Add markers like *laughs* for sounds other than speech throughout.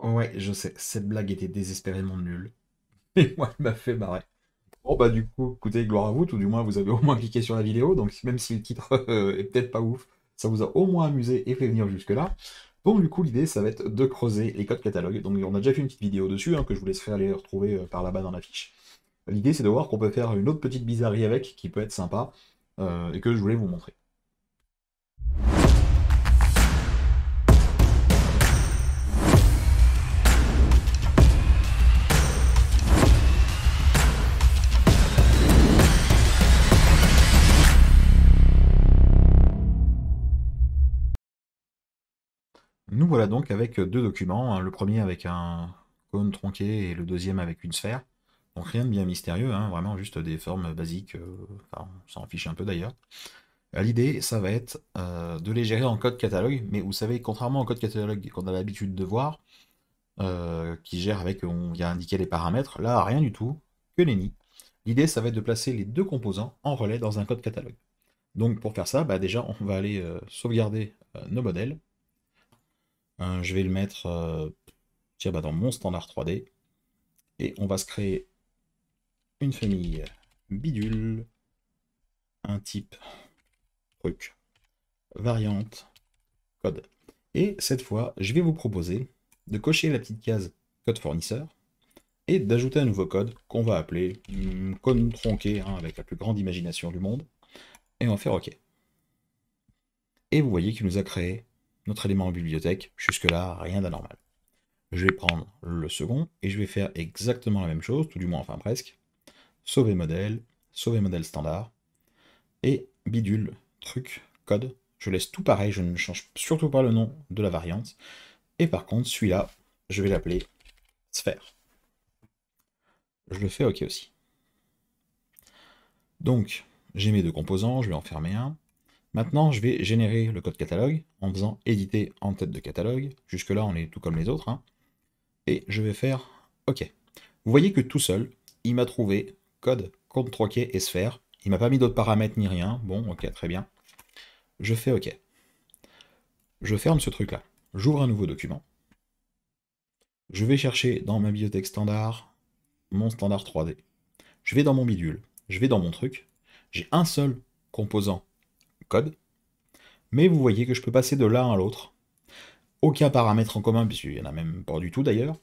Ouais, je sais, cette blague était désespérément nulle. Mais *laughs* moi, elle m'a fait marrer. Bon, bah, du coup, écoutez, gloire à vous, tout du moins, vous avez au moins cliqué sur la vidéo, donc *laughs* même si le titre euh, est peut-être pas ouf, ça vous a au moins amusé et fait venir jusque-là. Donc, du coup, l'idée, ça va être de creuser les codes catalogues. Donc, on a déjà fait une petite vidéo dessus, hein, que je vous laisserai aller retrouver euh, par là-bas dans la fiche. L'idée, c'est de voir qu'on peut faire une autre petite bizarrerie avec, qui peut être sympa, euh, et que je voulais vous montrer. voilà donc avec euh, deux documents, hein. le premier avec un cône tronqué et le deuxième avec une sphère. Donc rien de bien mystérieux, hein. vraiment juste des formes basiques, ça euh, en on s'en fiche un peu d'ailleurs. Euh, l'idée, ça va être de les gérer en code catalogue, mais vous savez, contrairement au code catalogue qu'on a l'habitude de voir, qui gère avec, on vient indiquer les paramètres, là rien du tout, que nids L'idée, ça va être de placer les deux composants en relais dans un code catalogue. Donc pour faire ça, bah déjà, on va aller sauvegarder nos modèles, euh, je vais le mettre euh, bah, dans mon standard 3D. Et on va se créer une famille bidule, un type truc, variante, code. Et cette fois, je vais vous proposer de cocher la petite case code fournisseur et d'ajouter un nouveau code qu'on va appeler hmm, code tronqué hein, avec la plus grande imagination du monde. Et on va faire OK. Et vous voyez qu'il nous a créé notre élément en bibliothèque. Jusque-là, rien d'anormal. Je vais prendre le second et je vais faire exactement la même chose, tout du moins, enfin presque. Sauver modèle, sauver modèle standard, et bidule, truc, code. Je laisse tout pareil, je ne change surtout pas le nom de la variante. Et par contre, celui-là, je vais l'appeler sphère. Je le fais OK aussi. Donc, j'ai mes deux composants, je vais en fermer un. Maintenant, je vais générer le code catalogue en faisant éditer en tête de catalogue. Jusque-là, on est tout comme les autres. Hein. Et je vais faire OK. Vous voyez que tout seul, il m'a trouvé code, compte 3K et sphère. Il m'a pas mis d'autres paramètres ni rien. Bon, OK, très bien. Je fais OK. Je ferme ce truc-là. J'ouvre un nouveau document. Je vais chercher dans ma bibliothèque standard mon standard 3D. Je vais dans mon bidule. Je vais dans mon truc. J'ai un seul composant code. Mais vous voyez que je peux passer de l'un à l'autre. Aucun paramètre en commun, puisqu'il n'y en a même pas du tout d'ailleurs.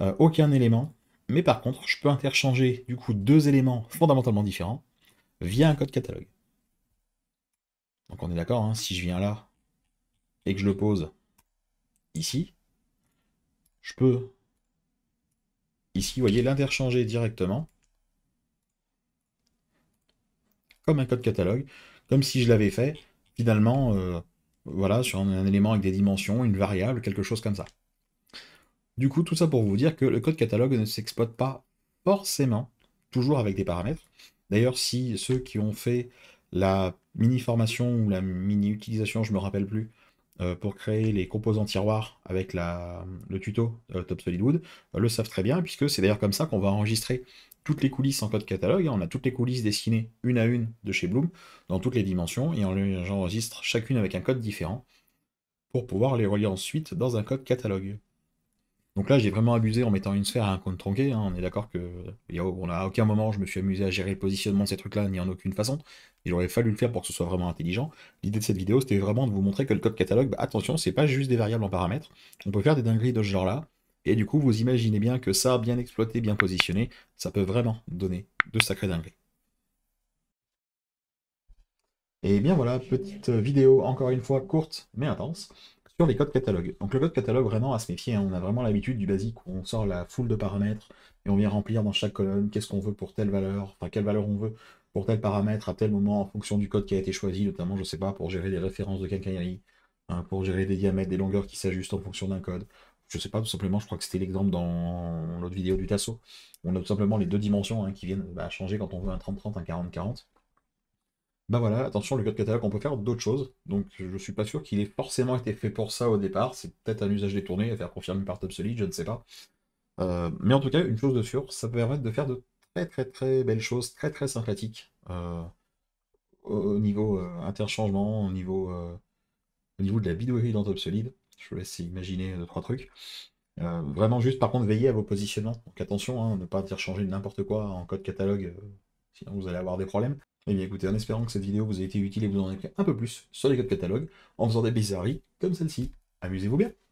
Euh, aucun élément. Mais par contre, je peux interchanger du coup deux éléments fondamentalement différents via un code catalogue. Donc on est d'accord, hein, si je viens là et que je le pose ici, je peux ici, vous voyez, l'interchanger directement comme un code catalogue comme si je l'avais fait, finalement, euh, voilà, sur un, un, élément avec des dimensions, une variable, quelque chose comme ça. Du coup, tout ça pour vous dire que le code catalogue ne s'exploite pas forcément, toujours avec des paramètres. D'ailleurs, si ceux qui ont fait la mini formation ou la mini utilisation, je me rappelle plus, euh, pour créer les composants tiroirs avec le tuto euh, Top Solidwood euh, le savent très bien, puisque c'est d'ailleurs comme ça qu'on va enregistrer toutes les coulisses en code catalogue. Hein. On a toutes les coulisses dessinées une à une de chez Bloom, dans toutes les dimensions, et on les enregistre chacune avec un code différent pour pouvoir les relier ensuite dans un code catalogue. Donc là, j'ai vraiment abusé en mettant une sphère à un compte tronqué. Hein. On est d'accord que on a, à aucun moment je me suis amusé à gérer le positionnement de ces trucs-là, ni en aucune façon. Il aurait fallu le faire pour que ce soit vraiment intelligent. L'idée de cette vidéo, c'était vraiment de vous montrer que le code catalogue, bah, attention, c'est pas juste des variables en paramètres. On peut faire des dingueries de ce genre-là. Et du coup, vous imaginez bien que ça, bien exploité, bien positionné, ça peut vraiment donner de sacrées dingueries. Et bien voilà, petite vidéo encore une fois courte mais intense sur les codes catalogues. Donc le code catalogue, vraiment à se méfier, hein. on a vraiment l'habitude du basique où on sort la foule de paramètres et on vient remplir dans chaque colonne qu'est-ce qu'on veut pour telle valeur, enfin quelle valeur on veut pour tel paramètre à tel moment en fonction du code qui a été choisi, notamment, je sais pas, pour gérer des références de quincaillerie, hein, pour gérer des diamètres, des longueurs qui s'ajustent en fonction d'un code. Je sais pas, tout simplement, je crois que c'était l'exemple dans l'autre vidéo du tasso. On a tout simplement les deux dimensions hein, qui viennent bah, changer quand on veut un 30-30, un 40-40 bah voilà, attention, le code catalogue, on peut faire d'autres choses. Donc je suis pas sûr qu'il ait forcément été fait pour ça au départ. C'est peut-être un usage détourné à faire confirmer par TopSolid, je ne sais pas. Euh, mais en tout cas, une chose de sûre, ça peut permettre de faire de très très très belles choses, très très sympathiques euh, au niveau euh, interchangement, au niveau, niveau de la bidouillerie dans TopSolid. Je vous laisse imaginer deux trois trucs. vraiment juste par contre veillez à vos positionnements. Donc attention, à hein, ne pas interchanger n'importe quoi en code catalogue, sinon vous allez avoir des problèmes. Eh bien écoutez, en espérant que cette vidéo vous a été utile et vous en ait un peu plus sur les codes catalogues, en faisant des bizarreries comme celle-ci. Amusez-vous bien